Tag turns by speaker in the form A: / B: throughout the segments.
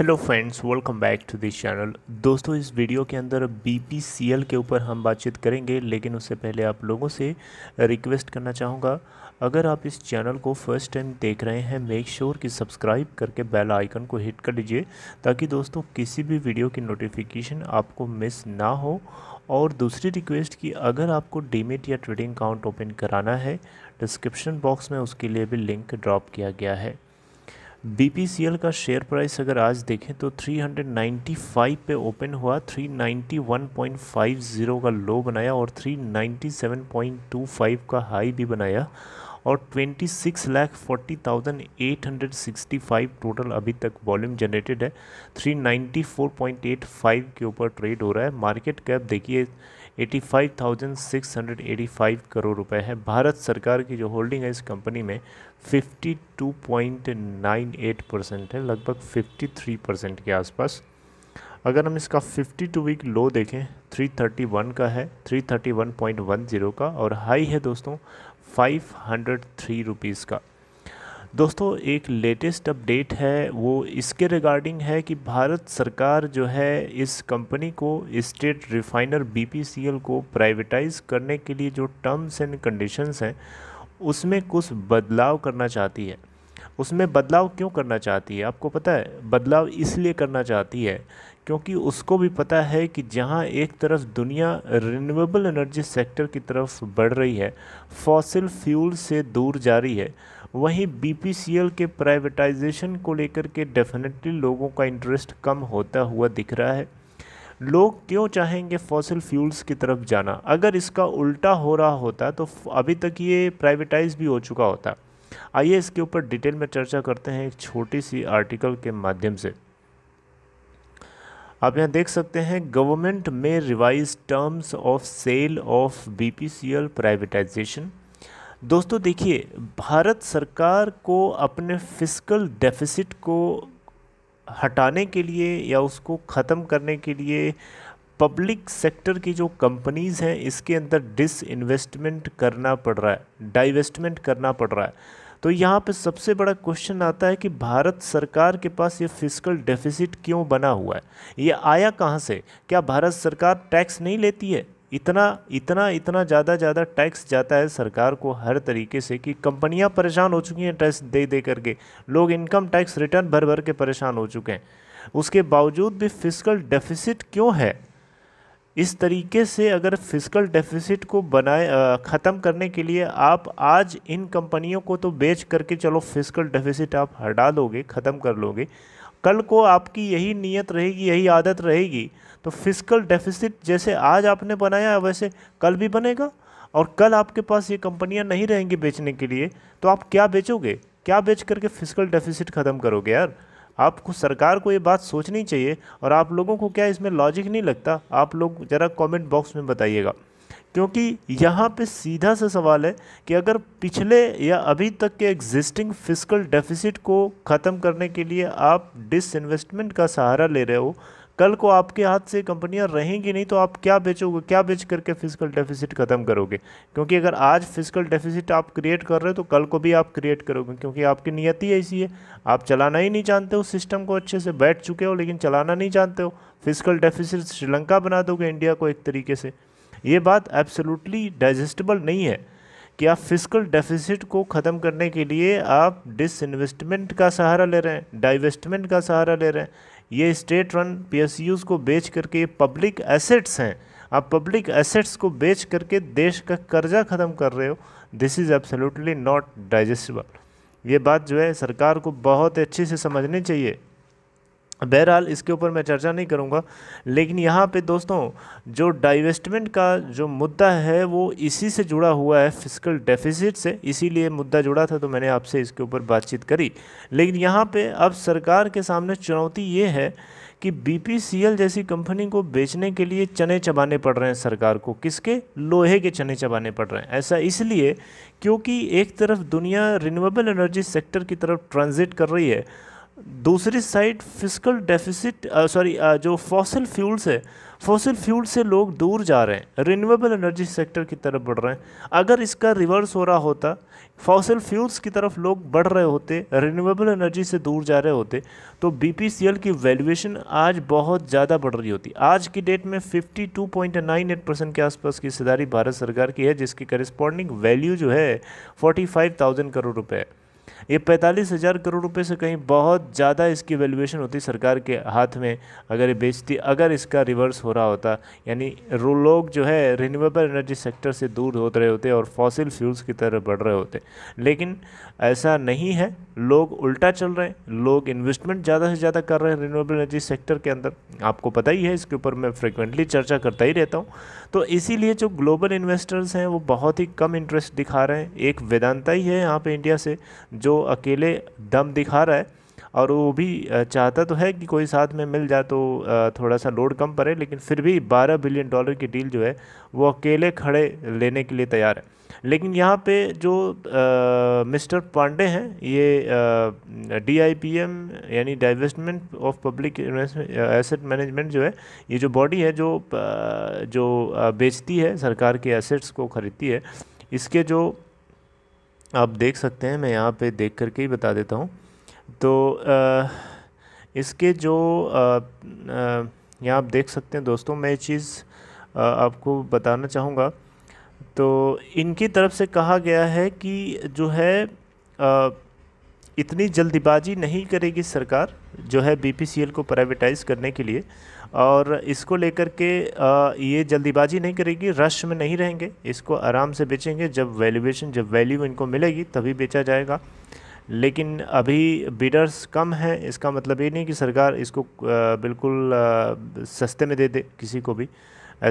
A: hello friends welcome back to this channel दोस्तों इस video के अंदर बीपीसीएल के ऊपर हम बातचीत करेंगे लेकिन उससे पहले आप लोगों से रिक्वेस्ट करना चाहूँगा अगर आप इस चैनल को फर्स्ट टाइम देख रहे हैं मेक श्योर sure कि सब्सक्राइब करके बेल आइकन को हिट कर लीजिए ताकि दोस्तों किसी भी वीडियो की नोटिफिकेशन आपको मिस ना हो और दूसरी रिक्वेस्ट कि अगर आपको डीमेट या ट्रेडिंग अकाउंट ओपन कराना है डिस्क्रिप्शन बॉक्स में उसके लिए भी लिंक ड्रॉप किया गया है बीपीसीएल का शेयर प्राइस अगर आज देखें तो 395 पे ओपन हुआ 391.50 का लो बनाया और 397.25 का हाई भी बनाया और twenty six lakh forty thousand eight hundred sixty five total अभी तक वॉल्यूम जनरेटेड है three ninety four point eight five के ऊपर ट्रेड हो रहा है मार्केट कैप देखिए 85,685 करोड़ रुपए है भारत सरकार की जो होल्डिंग है इस कंपनी में 52.98 परसेंट है लगभग 53 परसेंट के आसपास अगर हम इसका 52 वीक लो देखें 331 का है 331.10 का और हाई है दोस्तों फाइव हंड्रेड थ्री रुपीज़ का दोस्तों एक लेटेस्ट अपडेट है वो इसके रिगार्डिंग है कि भारत सरकार जो है इस कंपनी को स्टेट रिफाइनर बीपीसीएल को प्राइवेटाइज करने के लिए जो टर्म्स एंड कंडीशंस हैं उसमें कुछ बदलाव करना चाहती है उसमें बदलाव क्यों करना चाहती है आपको पता है बदलाव इसलिए करना चाहती है क्योंकि उसको भी पता है कि जहाँ एक तरफ दुनिया रिन्यूएबल एनर्जी सेक्टर की तरफ बढ़ रही है फॉसिल फ्यूल से दूर जा रही है वहीं बी के प्राइवेटाइजेशन को लेकर के डेफिनेटली लोगों का इंटरेस्ट कम होता हुआ दिख रहा है लोग क्यों चाहेंगे फॉसिल फ्यूल्स की तरफ जाना अगर इसका उल्टा हो रहा होता तो अभी तक ये प्राइवेटाइज भी हो चुका होता आइए इसके ऊपर डिटेल में चर्चा करते हैं एक छोटी सी आर्टिकल के माध्यम से आप यहाँ देख सकते हैं गवर्नमेंट में revise terms of sale of BPCL privatisation दोस्तों देखिए भारत सरकार को अपने फिजिकल डेफिसिट को हटाने के लिए या उसको ख़त्म करने के लिए पब्लिक सेक्टर की जो कंपनीज़ हैं इसके अंदर डिस इन्वेस्टमेंट करना पड़ रहा है डाइवेस्टमेंट करना पड़ रहा है तो यहाँ पे सबसे बड़ा क्वेश्चन आता है कि भारत सरकार के पास ये फिजिकल डेफिसिट क्यों बना हुआ है ये आया कहाँ से क्या भारत सरकार टैक्स नहीं लेती है इतना इतना इतना ज़्यादा ज़्यादा टैक्स जाता है सरकार को हर तरीके से कि कंपनियां परेशान हो चुकी हैं टैक्स दे दे करके लोग इनकम टैक्स रिटर्न भर भर के परेशान हो चुके हैं उसके बावजूद भी फिजिकल डेफिसिट क्यों है इस तरीके से अगर फिजिकल डेफिसिट को बनाए ख़त्म करने के लिए आप आज इन कंपनियों को तो बेच करके चलो फिजिकल डेफिसिट आप हटा दोगे ख़त्म कर लोगे कल को आपकी यही नीयत रहेगी यही आदत रहेगी तो फिजिकल डेफिसिट जैसे आज आपने बनाया वैसे कल भी बनेगा और कल आपके पास ये कंपनियां नहीं रहेंगी बेचने के लिए तो आप क्या बेचोगे क्या बेच करके फिजिकल डेफिसिट ख़त्म करोगे यार आपको सरकार को ये बात सोचनी चाहिए और आप लोगों को क्या इसमें लॉजिक नहीं लगता आप लोग ज़रा कमेंट बॉक्स में बताइएगा क्योंकि यहाँ पे सीधा सा सवाल है कि अगर पिछले या अभी तक के एग्जिस्टिंग फिजिकल डेफिसिट को ख़त्म करने के लिए आप डिसइन्वेस्टमेंट का सहारा ले रहे हो कल को आपके हाथ से कंपनियां रहेंगी नहीं तो आप क्या बेचोगे क्या बेच करके फिजिकल डेफिसिट ख़त्म करोगे क्योंकि अगर आज फिजिकल डेफिसिट आप क्रिएट कर रहे हो तो कल को भी आप क्रिएट करोगे क्योंकि आपकी नियति ऐसी है आप चलाना ही नहीं जानते हो सिस्टम को अच्छे से बैठ चुके हो लेकिन चलाना नहीं जानते हो फिजिकल डेफिसिट श्रीलंका बना दोगे इंडिया को एक तरीके से ये बात एब्सोलूटली डाइजेस्टेबल नहीं है कि आप फिजिकल डेफिसिट को ख़त्म करने के लिए आप डिसइन्वेस्टमेंट का सहारा ले रहे हैं डाइवेस्टमेंट का सहारा ले रहे हैं ये स्टेट रन पी को बेच करके ये पब्लिक एसेट्स हैं आप पब्लिक एसेट्स को बेच करके देश का कर्जा ख़त्म कर रहे हो this is absolutely not digestible ये बात जो है सरकार को बहुत अच्छे से समझनी चाहिए बहरहाल इसके ऊपर मैं चर्चा नहीं करूँगा लेकिन यहाँ पे दोस्तों जो डाइवेस्टमेंट का जो मुद्दा है वो इसी से जुड़ा हुआ है फिजिकल डेफिसिट से इसीलिए मुद्दा जुड़ा था तो मैंने आपसे इसके ऊपर बातचीत करी लेकिन यहाँ पे अब सरकार के सामने चुनौती ये है कि बी जैसी कंपनी को बेचने के लिए चने चबाने पड़ रहे हैं सरकार को किसके लोहे के चने चबाने पड़ रहे हैं ऐसा इसलिए क्योंकि एक तरफ दुनिया रिन्यूएबल एनर्जी सेक्टर की तरफ ट्रांजिट कर रही है दूसरी साइड फिजिकल डेफिसिट सॉरी जो फॉसिल फ्यूल्स है फॉसिल फ्यूल से लोग दूर जा रहे हैं रिन्यूएबल एनर्जी सेक्टर की तरफ बढ़ रहे हैं अगर इसका रिवर्स हो रहा होता फॉसिल फ्यूल्स की तरफ लोग बढ़ रहे होते रिन्यूएबल एनर्जी से दूर जा रहे होते तो बीपीसीएल की वैल्यूएशन आज बहुत ज़्यादा बढ़ रही होती आज की डेट में एट परसेंट के आसपास की हिस्सेदारी भारत सरकार की है जिसकी करिस्पॉन्डिंग वैल्यू जो है थाउजेंड करोड़ रुपये है ये पैंतालीस हज़ार करोड़ रुपए से कहीं बहुत ज़्यादा इसकी वैल्यूएशन होती सरकार के हाथ में अगर ये बेचती अगर इसका रिवर्स हो रहा होता यानी लोग जो है रिन्यूएबल एनर्जी सेक्टर से दूर हो रहे होते और फॉसिल फ्यूल्स की तरह बढ़ रहे होते लेकिन ऐसा नहीं है लोग उल्टा चल रहे हैं लोग इन्वेस्टमेंट ज़्यादा से ज़्यादा कर रहे हैं रिन्यूएबल एनर्जी सेक्टर के अंदर आपको पता ही है इसके ऊपर मैं फ्रिक्वेंटली चर्चा करता ही रहता हूँ तो इसीलिए जो ग्लोबल इन्वेस्टर्स हैं वो बहुत ही कम इंटरेस्ट दिखा रहे हैं एक वेदांता ही है यहाँ पे इंडिया से जो अकेले दम दिखा रहा है और वो भी चाहता तो है कि कोई साथ में मिल जाए तो थोड़ा सा लोड कम पड़े लेकिन फिर भी 12 बिलियन डॉलर की डील जो है वो अकेले खड़े लेने के लिए तैयार है लेकिन यहाँ पे जो आ, मिस्टर पांडे हैं ये डी आई पी एम यानी divestment of public asset management जो है ये जो बॉडी है जो आ, जो बेचती है सरकार के एसेट्स को ख़रीदती है इसके जो आप देख सकते हैं मैं यहाँ पे देख करके ही बता देता हूँ तो आ, इसके जो यहाँ आप देख सकते हैं दोस्तों मैं चीज़ आपको बताना चाहूँगा तो इनकी तरफ से कहा गया है कि जो है आ, इतनी जल्दबाजी नहीं करेगी सरकार जो है बीपीसीएल को प्राइवेटाइज़ करने के लिए और इसको लेकर के ये जल्दीबाजी नहीं करेगी रश में नहीं रहेंगे इसको आराम से बेचेंगे जब वैल्यूएशन जब वैल्यू इनको मिलेगी तभी बेचा जाएगा लेकिन अभी बिडर्स कम हैं इसका मतलब ये नहीं कि सरकार इसको बिल्कुल सस्ते में दे दे किसी को भी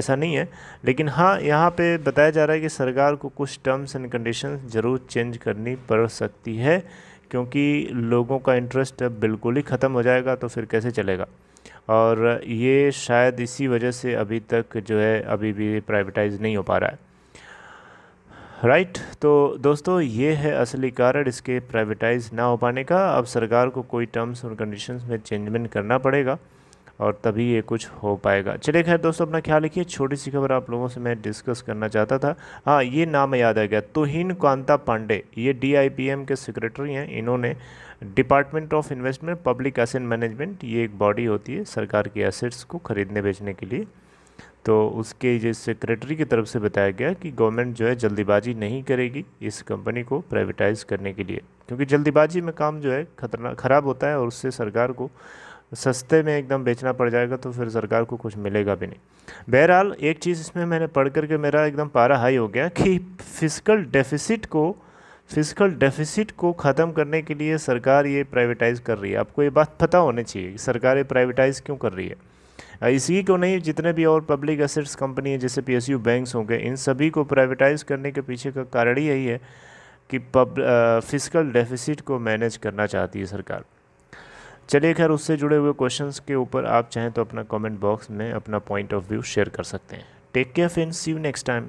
A: ऐसा नहीं है लेकिन हाँ यहाँ पे बताया जा रहा है कि सरकार को कुछ टर्म्स एंड कंडीशन ज़रूर चेंज करनी पड़ सकती है क्योंकि लोगों का इंटरेस्ट अब बिल्कुल ही ख़त्म हो जाएगा तो फिर कैसे चलेगा और ये शायद इसी वजह से अभी तक जो है अभी भी प्राइवेटाइज नहीं हो पा रहा है राइट right, तो दोस्तों ये है असली कारण इसके प्राइवेटाइज ना हो पाने का अब सरकार को कोई टर्म्स और कंडीशंस में चेंजमेंट करना पड़ेगा और तभी ये कुछ हो पाएगा चलिए खैर दोस्तों अपना ख्याल रखिए छोटी सी खबर आप लोगों से मैं डिस्कस करना चाहता था हाँ ये नाम याद आ गया तोहिन कांता पांडे ये डीआईपीएम के सेक्रेटरी हैं इन्होंने department of investment public asset management ये एक बॉडी होती है सरकार के एसेट्स को ख़रीदने बेचने के लिए तो उसके जो सेक्रेटरी की तरफ से बताया गया कि गवर्नमेंट जो है जल्दीबाजी नहीं करेगी इस कंपनी को प्राइवेटाइज करने के लिए क्योंकि जल्दीबाजी में काम जो है खतरनाक ख़राब होता है और उससे सरकार को सस्ते में एकदम बेचना पड़ जाएगा तो फिर सरकार को कुछ मिलेगा भी नहीं बहरहाल एक चीज़ इसमें मैंने पढ़ करके मेरा एकदम पारा हाई हो गया कि फिजिकल डेफिसिट को फिजिकल डेफिसिट को ख़त्म करने के लिए सरकार ये प्राइवेटाइज़ कर रही है आपको ये बात पता होनी चाहिए कि सरकार ये प्राइवेटाइज़ क्यों कर रही है इसी को नहीं जितने भी और पब्लिक एसेट्स कंपनी है जैसे पी एस यू बैंक्स होंगे इन सभी को प्राइवेटाइज़ करने के पीछे का कारण यही है कि पब फिजिकल डेफिसिट को मैनेज करना चाहती है सरकार चलिए खैर उससे जुड़े हुए क्वेश्चंस के ऊपर आप चाहें तो अपना कमेंट बॉक्स में अपना पॉइंट ऑफ व्यू शेयर कर सकते हैं take care friends see you next time